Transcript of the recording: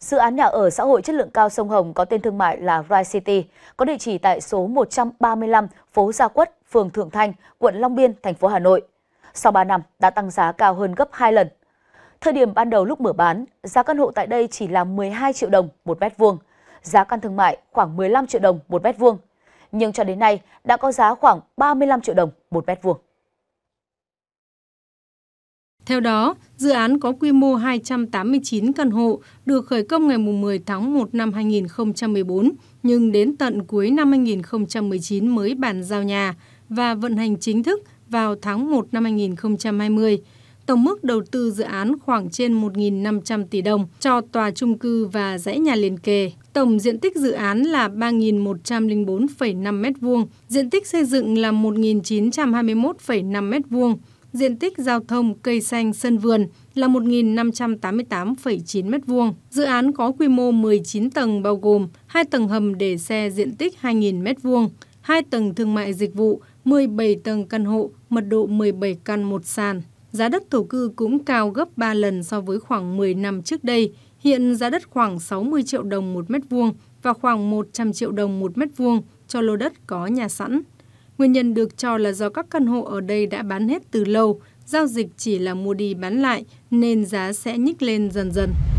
Dự án nhà ở xã hội chất lượng cao sông Hồng có tên thương mại là Rise City, có địa chỉ tại số 135 phố Gia Quất, phường Thượng Thanh, quận Long Biên, thành phố Hà Nội. Sau 3 năm đã tăng giá cao hơn gấp 2 lần. Thời điểm ban đầu lúc mở bán, giá căn hộ tại đây chỉ là 12 triệu đồng một mét vuông, giá căn thương mại khoảng 15 triệu đồng một mét vuông. Nhưng cho đến nay đã có giá khoảng 35 triệu đồng một mét vuông. Theo đó, dự án có quy mô 289 căn hộ được khởi công ngày 10 tháng 1 năm 2014, nhưng đến tận cuối năm 2019 mới bàn giao nhà và vận hành chính thức vào tháng 1 năm 2020. Tổng mức đầu tư dự án khoảng trên 1.500 tỷ đồng cho tòa trung cư và dãy nhà liền kề. Tổng diện tích dự án là 3.104,5 m2, diện tích xây dựng là 1.921,5 m2 diện tích giao thông, cây xanh, sân vườn là 1.588,9 m2. Dự án có quy mô 19 tầng bao gồm 2 tầng hầm để xe diện tích 2.000 m2, 2 tầng thương mại dịch vụ, 17 tầng căn hộ, mật độ 17 căn một sàn. Giá đất thổ cư cũng cao gấp 3 lần so với khoảng 10 năm trước đây. Hiện giá đất khoảng 60 triệu đồng một mét vuông và khoảng 100 triệu đồng một mét vuông cho lô đất có nhà sẵn. Nguyên nhân được cho là do các căn hộ ở đây đã bán hết từ lâu, giao dịch chỉ là mua đi bán lại nên giá sẽ nhích lên dần dần.